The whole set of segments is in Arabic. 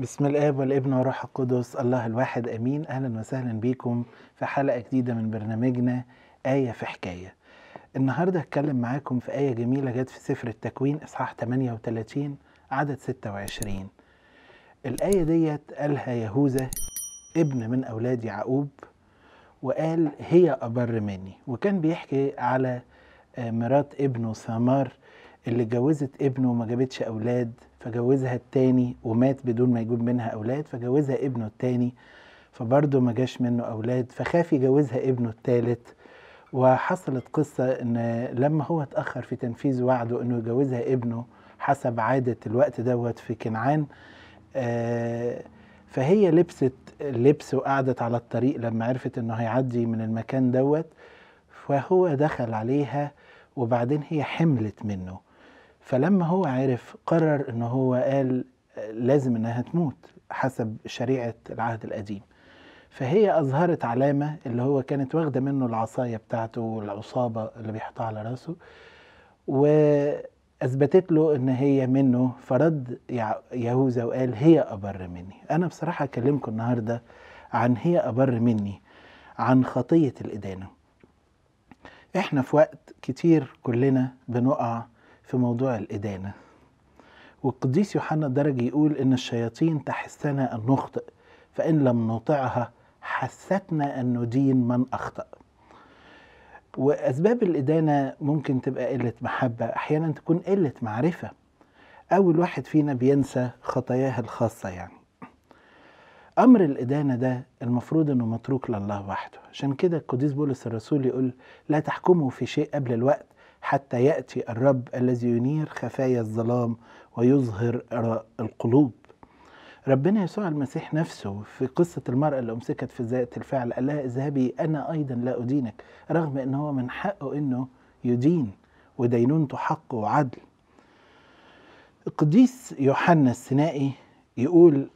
بسم الاب والابن والروح القدس الله الواحد امين اهلا وسهلا بيكم في حلقه جديده من برنامجنا ايه في حكايه النهارده هتكلم معاكم في ايه جميله جت في سفر التكوين اصحاح 38 عدد 26 الايه ديت قالها يهوذا ابن من اولاد يعقوب وقال هي ابر مني وكان بيحكي على آه، مرات ابنه سمار اللي جوزت ابنه وما جابتش اولاد فجوزها التاني ومات بدون ما يجيب منها أولاد فجوزها ابنه التاني فبرضه ما جاش منه أولاد فخاف يجوزها ابنه التالت وحصلت قصة إن لما هو اتأخر في تنفيذ وعده إنه يجوزها ابنه حسب عادة الوقت دوت في كنعان آه، فهي لبست لبس وقعدت على الطريق لما عرفت إنه هيعدي من المكان دوت فهو دخل عليها وبعدين هي حملت منه فلما هو عرف قرر ان هو قال لازم انها تموت حسب شريعه العهد القديم فهي اظهرت علامه اللي هو كانت واخده منه العصايه بتاعته والعصابه اللي بيحطها على راسه واثبتت له ان هي منه فرد يهوذا وقال هي ابر مني انا بصراحه اكلمكم النهارده عن هي ابر مني عن خطيه الادانه احنا في وقت كتير كلنا بنقع في موضوع الإدانة والقديس يوحنا درج يقول إن الشياطين تحسنا أن نخطئ فإن لم نطعها حستنا أن ندين من أخطأ وأسباب الإدانة ممكن تبقى قلة محبة أحيانا تكون قلة معرفة أول واحد فينا بينسى خطاياه الخاصة يعني أمر الإدانة ده المفروض أنه متروك لله وحده عشان كده القديس بولس الرسول يقول لا تحكموا في شيء قبل الوقت حتى ياتي الرب الذي ينير خفايا الظلام ويظهر القلوب ربنا يسوع المسيح نفسه في قصة المرأة اللي أمسكت في ذات الفعل قال لها اذهبي أنا أيضا لا أدينك رغم أن هو من حقه أنه يدين ودينونته حق وعدل القديس يوحنا السنائي يقول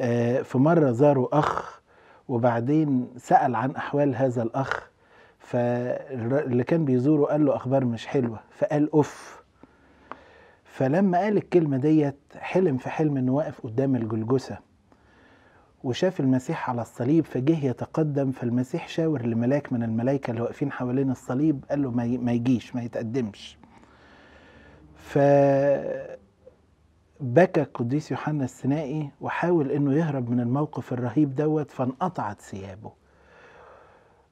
آه، في مرة زاروا أخ وبعدين سأل عن أحوال هذا الأخ فاللي كان بيزوره قال له اخبار مش حلوه فقال اوف فلما قال الكلمه ديت حلم في حلم انه واقف قدام الجلجسه وشاف المسيح على الصليب فجه يتقدم فالمسيح شاور لملاك من الملائكه اللي واقفين حوالين الصليب قال له ما يجيش ما يتقدمش ف بكى القديس يوحنا السنائي وحاول انه يهرب من الموقف الرهيب دوت فانقطعت ثيابه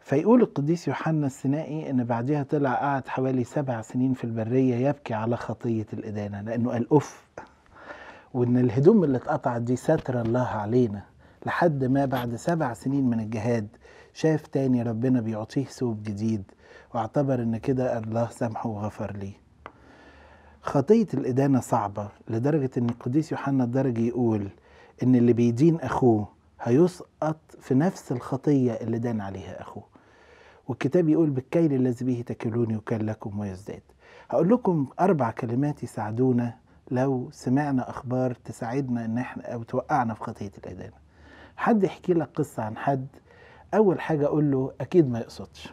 فيقول القديس يوحنا السنائي ان بعدها طلع قعد حوالي سبع سنين في البريه يبكي على خطيه الادانه لانه قال اوف وان الهدوم اللي اتقطعت دي ستر الله علينا لحد ما بعد سبع سنين من الجهاد شاف تاني ربنا بيعطيه ثوب جديد واعتبر ان كده الله سامحه وغفر ليه خطية الإدانة صعبة لدرجة أن القديس يوحنا الدرجي يقول أن اللي بيدين أخوه هيسقط في نفس الخطية اللي دان عليها أخوه والكتاب يقول بالكيل الذي به تكلون وكان لكم ويزداد هقول لكم أربع كلمات يساعدونا لو سمعنا أخبار تساعدنا إن إحنا أو توقعنا في خطية الإدانة حد يحكي لك قصة عن حد أول حاجة أقول له أكيد ما يقصدش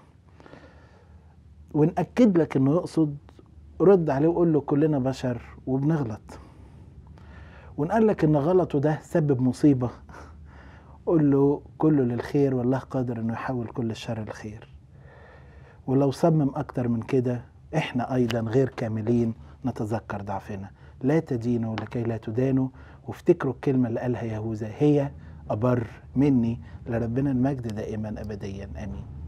ونأكد لك إنه يقصد رد عليه وقول له كلنا بشر وبنغلط ونقال لك إن غلطه ده سبب مصيبة قول له كله للخير والله قادر إنه يحول كل الشر لخير ولو صمم أكتر من كده إحنا أيضا غير كاملين نتذكر ضعفنا لا تدينوا لكي لا تدانوا وافتكروا الكلمة اللي قالها يهوذا هي أبر مني لربنا المجد دائما أبديا آمين